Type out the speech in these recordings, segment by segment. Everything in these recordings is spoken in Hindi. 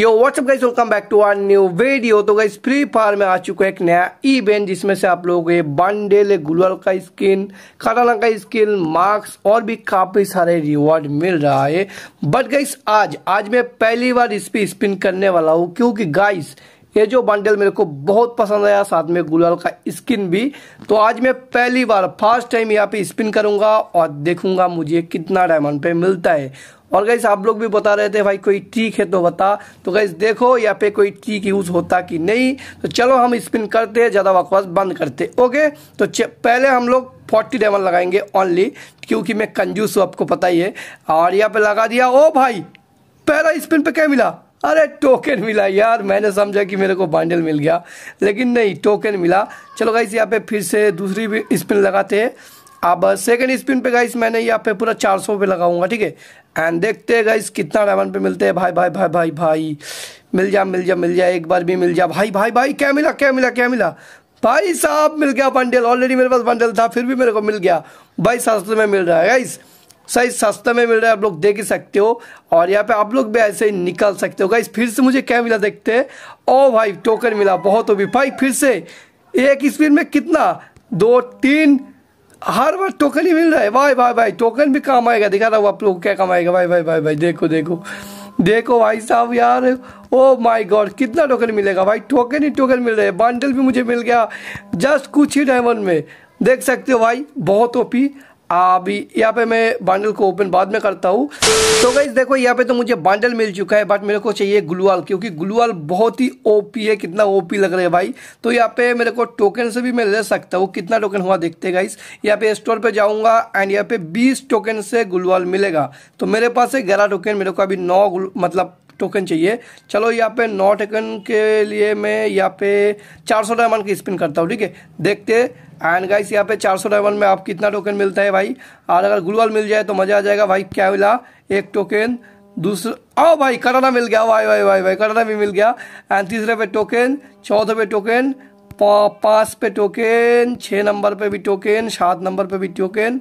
yo what's up guys welcome back to our new video तो गाइज फ्री फायर में आ चुका है एक नया इवेंट जिसमें से आप लोगों को ये बंडल गुलवल का स्किन खटाना का स्किन मार्क्स और भी काफ़ी सारे रिवॉर्ड मिल रहा है बट गाइस आज आज मैं पहली बार इस पे स्पिन करने वाला हूँ क्योंकि गाइस ये जो बंडल मेरे को बहुत पसंद आया साथ में गुलवल का स्किन भी तो आज मैं पहली बार फर्स्ट टाइम यहाँ पे स्पिन करूंगा और देखूंगा मुझे कितना डायमंड पे मिलता है और गैस आप लोग भी बता रहे थे भाई कोई ट्रिक है तो बता तो गैस देखो यहाँ पे कोई ट्रिक यूज़ होता कि नहीं तो चलो हम स्पिन करते हैं ज़्यादा वकवास बंद करते ओके तो पहले हम लोग फोर्टी डेवन लगाएंगे ओनली क्योंकि मैं कंजूस हूँ आपको पता ही है और यहाँ पे लगा दिया ओ भाई पहला स्पिन पे क्या मिला अरे टोकन मिला यार मैंने समझा कि मेरे को बैंडल मिल गया लेकिन नहीं टोकन मिला चलो गाइस यहाँ पे फिर से दूसरी भी स्पिन लगाते हैं अब सेकंड स्पिन पे गाइस मैंने यहाँ पे पूरा 400 पे लगाऊंगा ठीक है एंड देखते हैं गाइस कितना डायमंड पे मिलते हैं भाई भाई भाई भाई भाई मिल जा मिल जा मिल जा एक बार भी मिल जा भाई भाई भाई क्या मिला क्या मिला क्या मिला भाई साहब मिल गया बंडल ऑलरेडी मेरे पास बंडल था फिर भी मेरे को मिल गया भाई सस्ते में मिल रहा है गाइस सही सस्ते में मिल रहा है आप लोग देख ही सकते हो और यहाँ पे आप लोग भी ऐसे ही निकाल सकते हो गाइस फिर से मुझे क्या मिला देखते हैं ओ भाई टोकन मिला बहुत हो भी भाई फिर से एक स्पिन में कितना दो तीन हर बार टोकन ही मिल रहा है भाई भाई भाई टोकन भी काम आएगा दिखा रहा हूँ आप लोग क्या काम आएगा भाई भाई भाई भाई देखो देखो देखो भाई साहब यार ओ माय गॉड कितना टोकन मिलेगा भाई टोकन ही टोकन मिल रहा है बंडल भी मुझे मिल गया जस्ट कुछ ही डायमंड में देख सकते हो भाई बहुत ओपी अभी यहाँ पे मैं बंडल को ओपन बाद में करता हूँ तो गई देखो यहाँ पे तो मुझे बंडल मिल चुका है बट मेरे को चाहिए गुलवाल क्योंकि गुलवाल बहुत ही ओपी है कितना ओपी लग रहा है भाई तो यहाँ पे मेरे को टोकन से भी मैं ले सकता हूँ कितना टोकन हुआ देखते गाइस यहाँ पे स्टोर पे जाऊँगा एंड यहाँ पे बीस टोकन से गुलवाल मिलेगा तो मेरे पास है ग्यारह टोकन मेरे को अभी नौ मतलब टोकन चाहिए चलो यहाँ पे नौ टोकन के लिए मैं यहाँ पे चार सौ डायमंड की स्पिन करता हूँ ठीक है देखते एंड गाइस यहाँ पे चार सौ डायमंड में आप कितना टोकन मिलता है भाई और अगर गुलवाल मिल जाए तो मज़ा आ जाएगा भाई क्या मिला एक टोकन दूसरा ओ भाई कराना मिल गया भाई भाई भाई भाई कराना भी मिल गया एंड तीसरे पे टोकन चौथे पे टोकन पाँच पे टोकन छः नंबर पे भी टोकन सात नंबर पे भी टोकन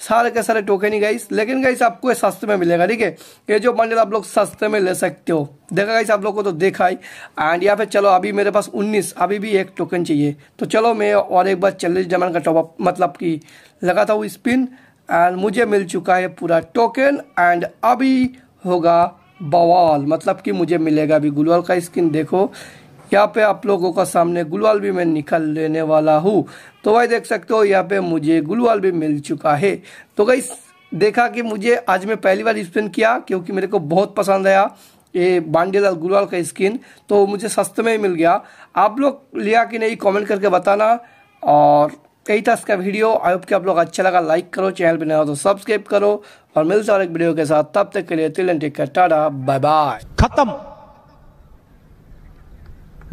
सारे के सारे टोकन ही गाइस लेकिन गाइस आपको ये सस्ते में मिलेगा ठीक है ये जो बंडल आप लोग सस्ते में ले सकते हो देखा गाइस आप लोग को तो देखा ही एंड या फिर चलो अभी मेरे पास 19 अभी भी एक टोकन चाहिए तो चलो मैं और एक बार चालीस जमान का टॉपअप मतलब कि लगाता हूँ स्पिन एंड मुझे मिल चुका है पूरा टोकन एंड अभी होगा बवाल मतलब कि मुझे मिलेगा अभी गुलवाल का स्किन देखो यहाँ पे आप लोगों का सामने गुलवाल भी मैं निकल लेने वाला हूँ तो वही देख सकते हो यहाँ पे मुझे गुलवाल भी मिल चुका है तो भाई देखा कि मुझे आज मैं पहली बार स्पिन किया क्योंकि मेरे को बहुत पसंद आया ये बांडीलाल गुलवाल का स्किन तो मुझे सस्ते में ही मिल गया आप लोग लिया कि नहीं कमेंट करके बताना और यही था इसका वीडियो आई होप कि आप लोग अच्छा लगा लाइक करो चैनल पर नया हो तो सब्सक्राइब करो और मिलते और एक वीडियो के साथ तब तक के लिए तिल टाटा बाय बाय खत्म